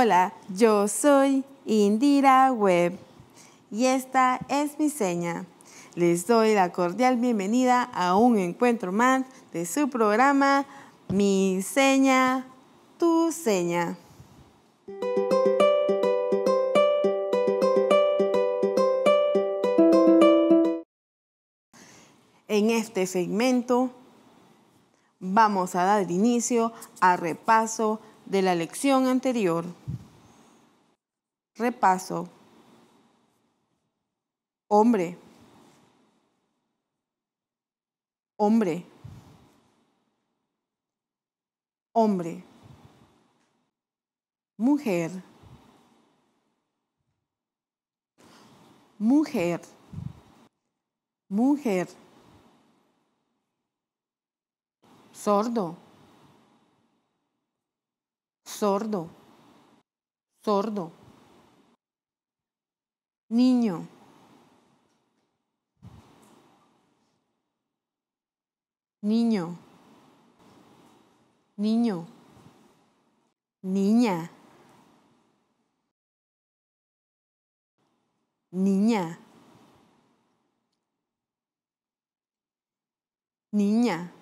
Hola, yo soy Indira Web y esta es mi seña. Les doy la cordial bienvenida a un encuentro más de su programa Mi seña, tu seña. En este segmento vamos a dar inicio al repaso de la lección anterior repaso, hombre, hombre, hombre, mujer, mujer, mujer, sordo, sordo, sordo niño. Niño. Niño. Niña. Niña. Niña.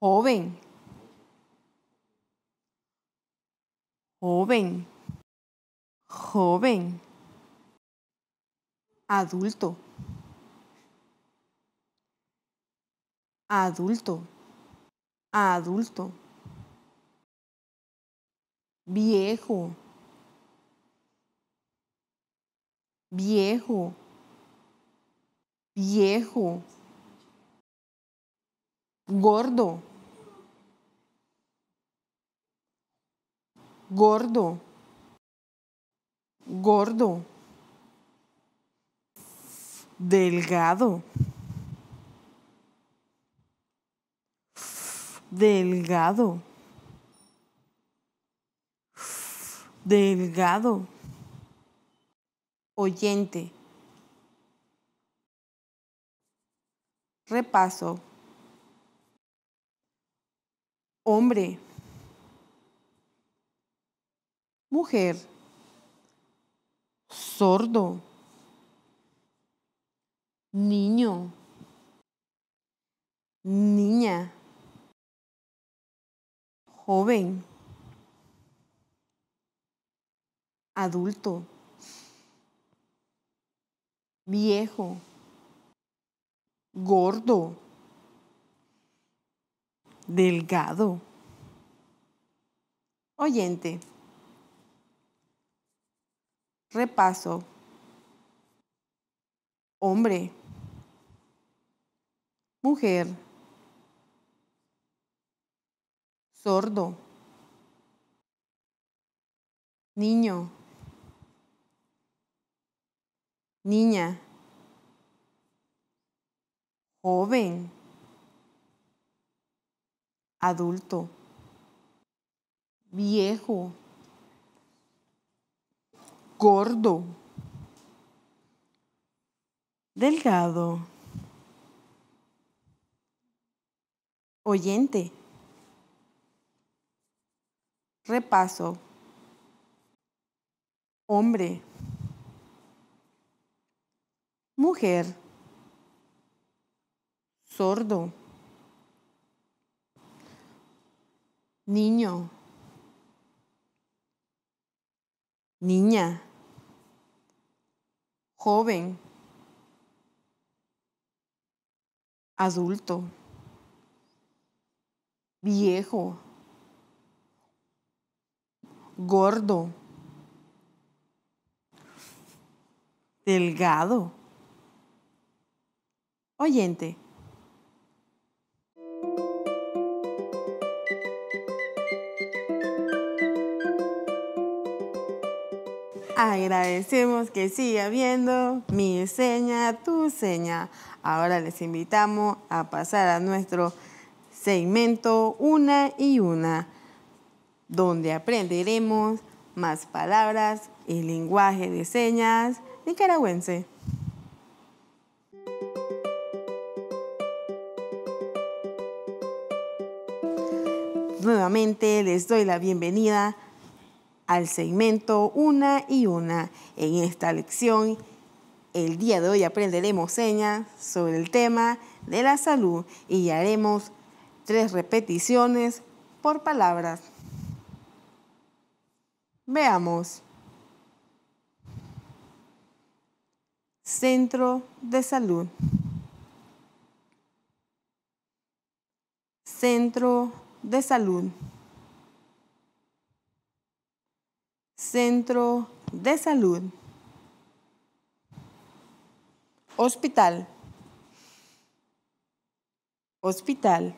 Joven. Joven joven, adulto, adulto, adulto, viejo, viejo, viejo, gordo, gordo gordo, delgado, delgado, delgado, oyente. Repaso. Hombre. Mujer sordo, niño, niña, joven, adulto, viejo, gordo, delgado. Oyente repaso, hombre, mujer, sordo, niño, niña, joven, adulto, viejo gordo, delgado, oyente. Repaso. Hombre. Mujer. Sordo. Niño. Niña joven, adulto, viejo, gordo, delgado. Oyente. Agradecemos que siga viendo mi seña, tu seña. Ahora les invitamos a pasar a nuestro segmento una y una, donde aprenderemos más palabras y lenguaje de señas nicaragüense. Nuevamente les doy la bienvenida al segmento Una y Una. En esta lección, el día de hoy aprenderemos señas sobre el tema de la salud y haremos tres repeticiones por palabras. Veamos. Centro de salud. Centro de salud. Centro de salud. Hospital. Hospital.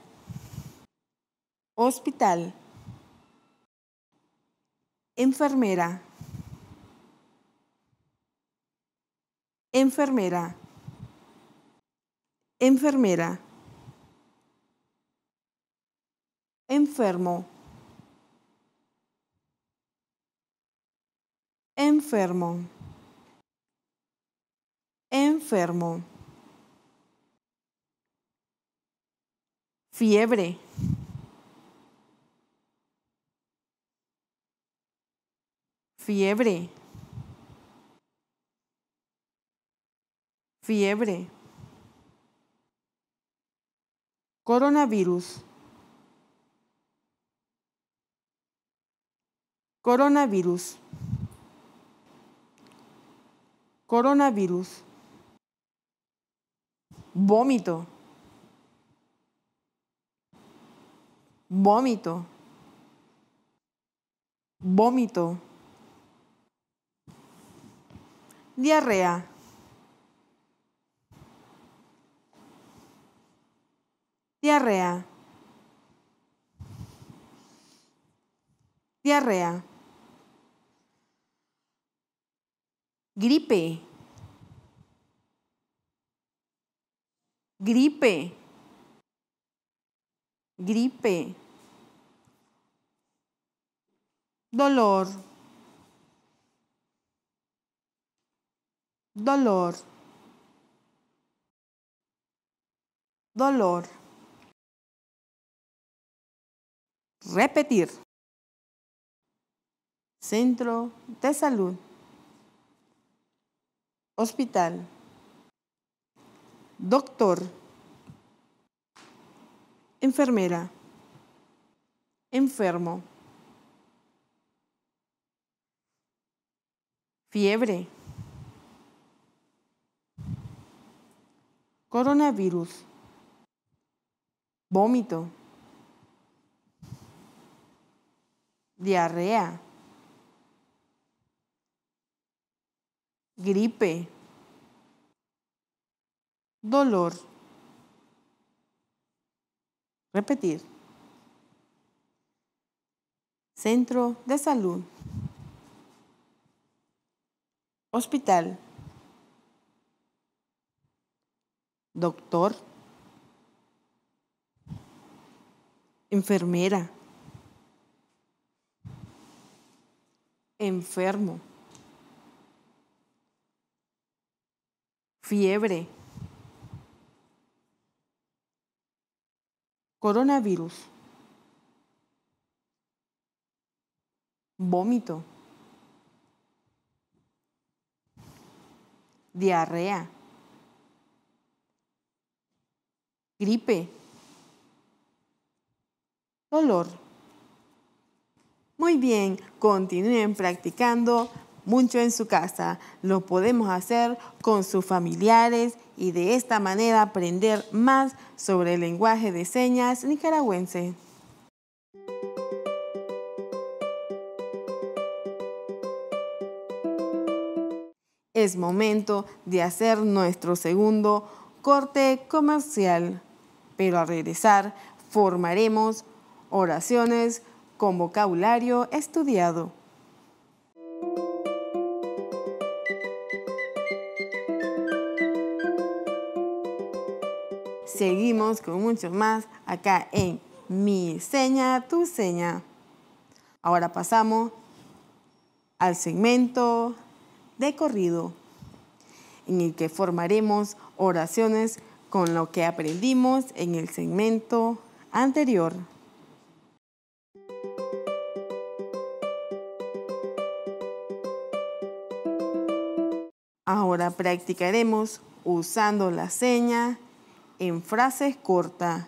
Hospital. Enfermera. Enfermera. Enfermera. Enfermo. enfermo, enfermo, fiebre, fiebre, fiebre, coronavirus. Coronavirus coronavirus, vómito, vómito, vómito, diarrea. Diarrea. Diarrea. gripe, gripe, gripe, dolor, dolor, dolor. Repetir. Centro de Salud hospital, doctor, enfermera, enfermo, fiebre, coronavirus, vómito, diarrea. gripe, dolor. Repetir. Centro de salud. Hospital. Doctor. Enfermera. Enfermo. fiebre, coronavirus, vómito, diarrea, gripe, dolor. Muy bien, continúen practicando mucho en su casa, lo podemos hacer con sus familiares y de esta manera aprender más sobre el lenguaje de señas nicaragüense. Es momento de hacer nuestro segundo corte comercial, pero al regresar formaremos oraciones con vocabulario estudiado. Seguimos con mucho más acá en Mi seña, tu seña. Ahora pasamos al segmento de corrido, en el que formaremos oraciones con lo que aprendimos en el segmento anterior. Ahora practicaremos usando la seña en frases cortas.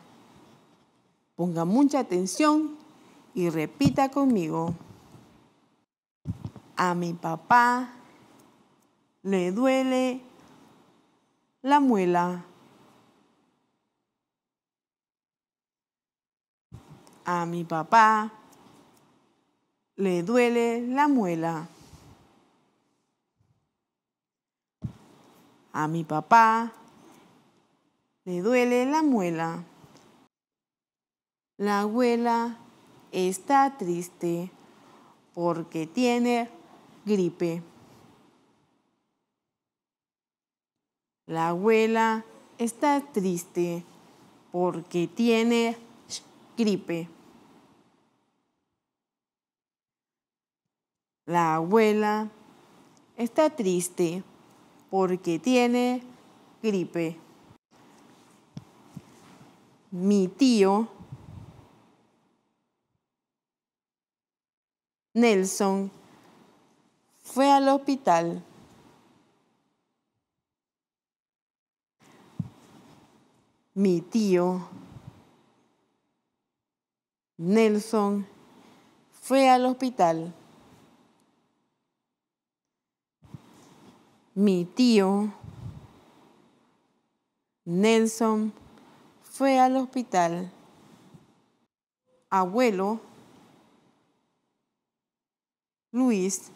Ponga mucha atención y repita conmigo. A mi papá le duele la muela. A mi papá le duele la muela. A mi papá le duele la muela. La abuela está triste porque tiene gripe. La abuela está triste porque tiene gripe. La abuela está triste porque tiene gripe mi tío Nelson fue al hospital. Mi tío Nelson fue al hospital. Mi tío Nelson fue al hospital. Abuelo Luis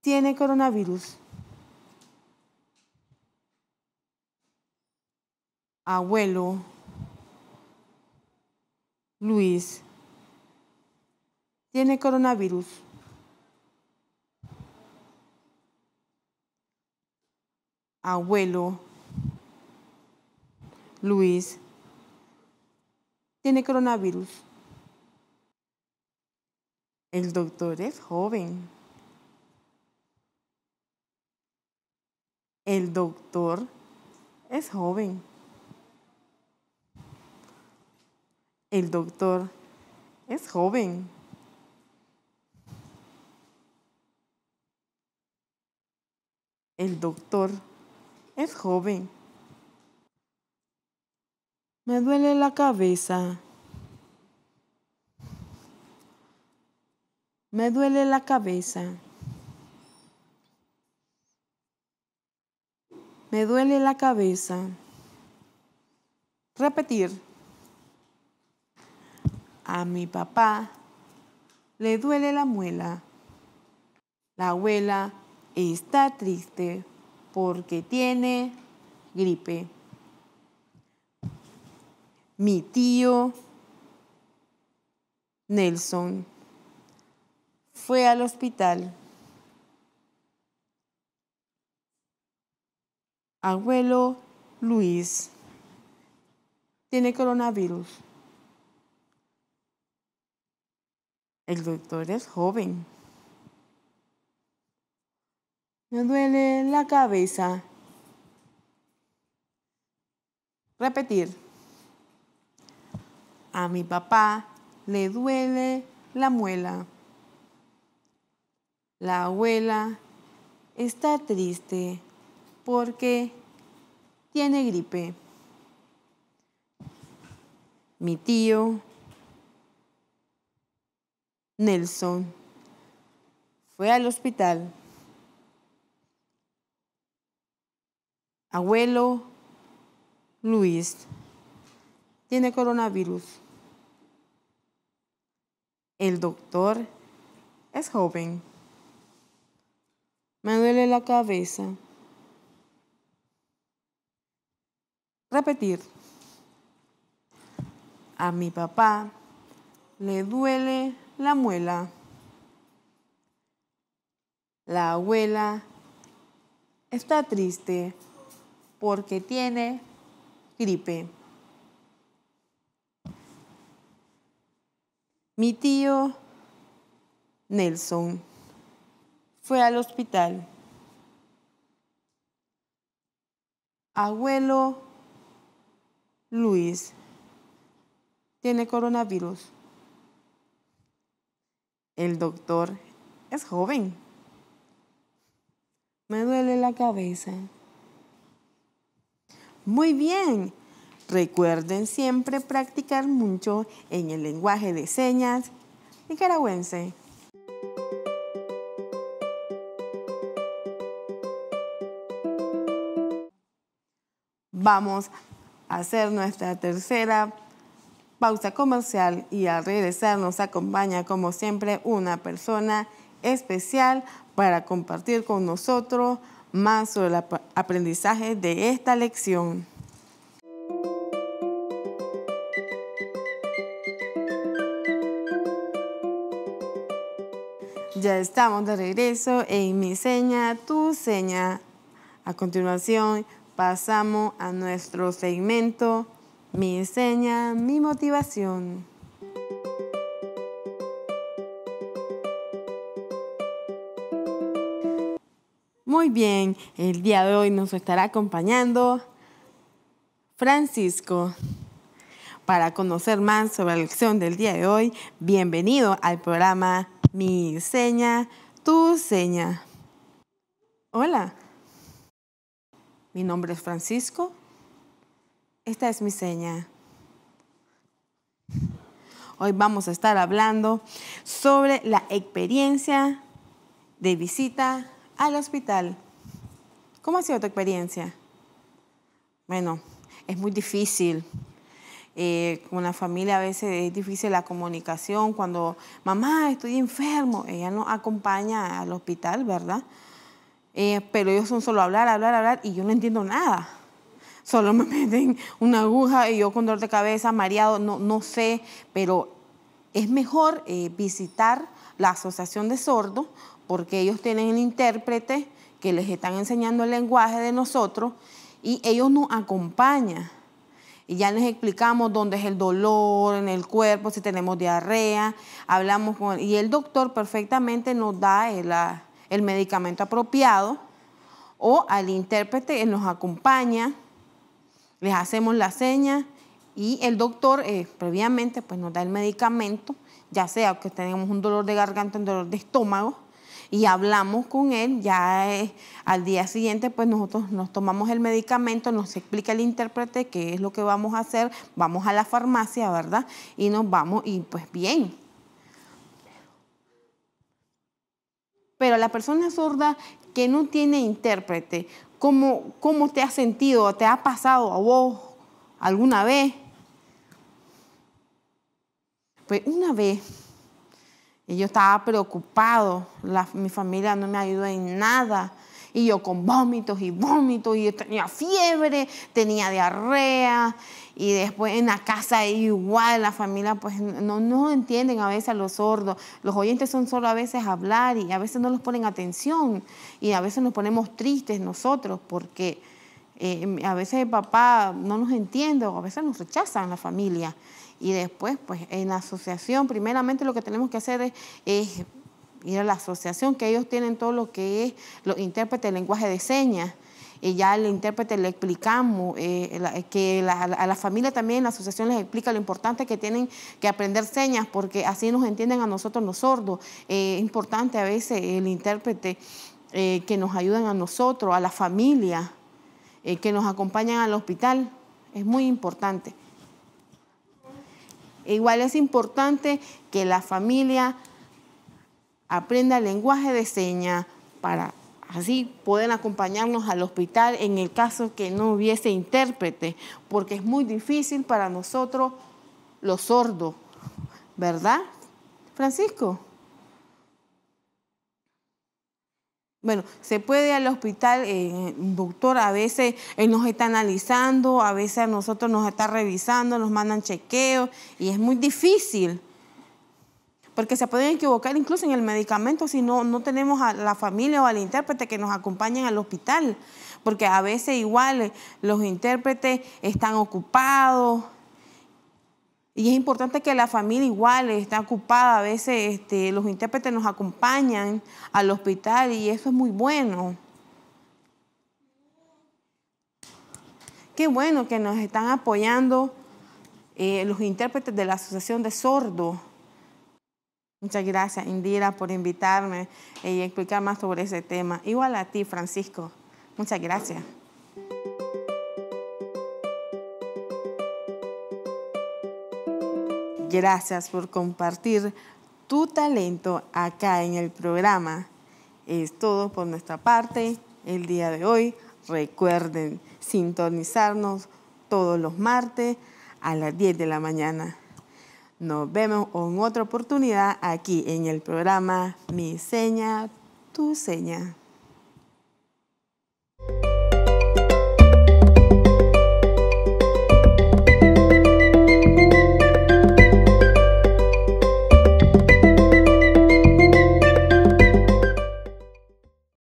tiene coronavirus. Abuelo Luis tiene coronavirus. Abuelo Luis tiene coronavirus. El doctor es joven. El doctor es joven. El doctor es joven. El doctor es joven. Me duele la cabeza. Me duele la cabeza. Me duele la cabeza. Repetir. A mi papá le duele la muela. La abuela está triste porque tiene gripe mi tío Nelson fue al hospital. Abuelo Luis tiene coronavirus. El doctor es joven. Me duele la cabeza. Repetir. A mi papá le duele la muela. La abuela está triste porque tiene gripe. Mi tío Nelson fue al hospital. Abuelo Luis tiene coronavirus. El doctor es joven. Me duele la cabeza. Repetir. A mi papá le duele la muela. La abuela está triste porque tiene gripe. Mi tío Nelson fue al hospital. Abuelo Luis tiene coronavirus. El doctor es joven. Me duele la cabeza. Muy bien, Recuerden siempre practicar mucho en el lenguaje de señas nicaragüense. Vamos a hacer nuestra tercera pausa comercial y al regresar nos acompaña como siempre una persona especial para compartir con nosotros más sobre el aprendizaje de esta lección. ya estamos de regreso en mi seña, tu seña. A continuación pasamos a nuestro segmento Mi seña, mi motivación. Muy bien, el día de hoy nos estará acompañando Francisco. Para conocer más sobre la lección del día de hoy, bienvenido al programa mi seña, tu seña. Hola, mi nombre es Francisco. Esta es mi seña. Hoy vamos a estar hablando sobre la experiencia de visita al hospital. ¿Cómo ha sido tu experiencia? Bueno, es muy difícil eh, con la familia a veces es difícil la comunicación. Cuando, mamá, estoy enfermo, ella nos acompaña al hospital, ¿verdad? Eh, pero ellos son solo hablar, hablar, hablar y yo no entiendo nada. Solo me meten una aguja y yo con dolor de cabeza, mareado, no, no sé, pero es mejor eh, visitar la asociación de sordos porque ellos tienen el intérprete que les están enseñando el lenguaje de nosotros y ellos nos acompañan. Y ya les explicamos dónde es el dolor en el cuerpo, si tenemos diarrea, hablamos con... Y el doctor perfectamente nos da el, ah, medicamento apropiado o al intérprete nos acompaña, les hacemos la seña y el doctor eh, previamente pues, nos da el medicamento, ya sea que tenemos un dolor de garganta, un dolor de estómago, y hablamos con él, ya eh, al día siguiente pues nosotros nos tomamos el medicamento, nos explica el intérprete qué es lo que vamos a hacer, vamos a la farmacia, ¿verdad? Y nos vamos y pues bien. Pero la persona sorda que no tiene intérprete, ¿cómo, cómo te has sentido? ¿Te ha pasado a vos alguna vez? Pues una vez y yo estaba preocupado, mi familia no me ayudó en nada. Y yo con vómitos y vómitos, y yo tenía fiebre, tenía diarrea, y después en la casa igual, la familia pues no, no entienden a veces a los sordos. Los oyentes son solo a veces hablar y a veces no nos ponen atención y a veces nos ponemos tristes nosotros porque eh, a veces el papá no nos entiende o a veces nos rechazan la familia y después, pues en la asociación, primeramente lo que tenemos que hacer es, ir a la asociación, que ellos tienen todo lo que es los intérpretes de lenguaje de señas. Y ya al intérprete le explicamos, eh, que a la familia también, la asociación les explica lo importante que tienen que aprender señas, porque así nos entienden a nosotros los sordos. Eh, es importante a veces el intérprete eh, que nos ayuden a nosotros, a la familia, que nos acompañan al hospital. Es muy importante. Igual es importante que la familia aprenda el lenguaje de señas para así poder acompañarnos al hospital en el caso que no hubiese intérprete, porque es muy difícil para nosotros los sordos, ¿verdad, Francisco? Bueno, se puede ir al hospital, eh, doctor, a veces él eh, nos está analizando, a veces a nosotros nos está revisando, nos mandan chequeos y es muy difícil. Porque se pueden equivocar incluso en el medicamento si no, no tenemos a la familia o al intérprete que nos acompañen al hospital. Porque a veces igual eh, los intérpretes están ocupados, y es importante que la familia igual está ocupada, a veces este, los intérpretes nos acompañan al hospital y eso es muy bueno. Qué bueno que nos están apoyando eh, los intérpretes de la Asociación de Sordos. Muchas gracias, Indira, por invitarme eh, y explicar más sobre ese tema. Igual a ti, Francisco. Muchas gracias. Gracias por compartir tu talento acá en el programa. Es todo por nuestra parte el día de hoy. Recuerden sintonizarnos todos los martes a las 10 de la mañana. Nos vemos en otra oportunidad aquí en el programa Mi Seña, Tu Seña.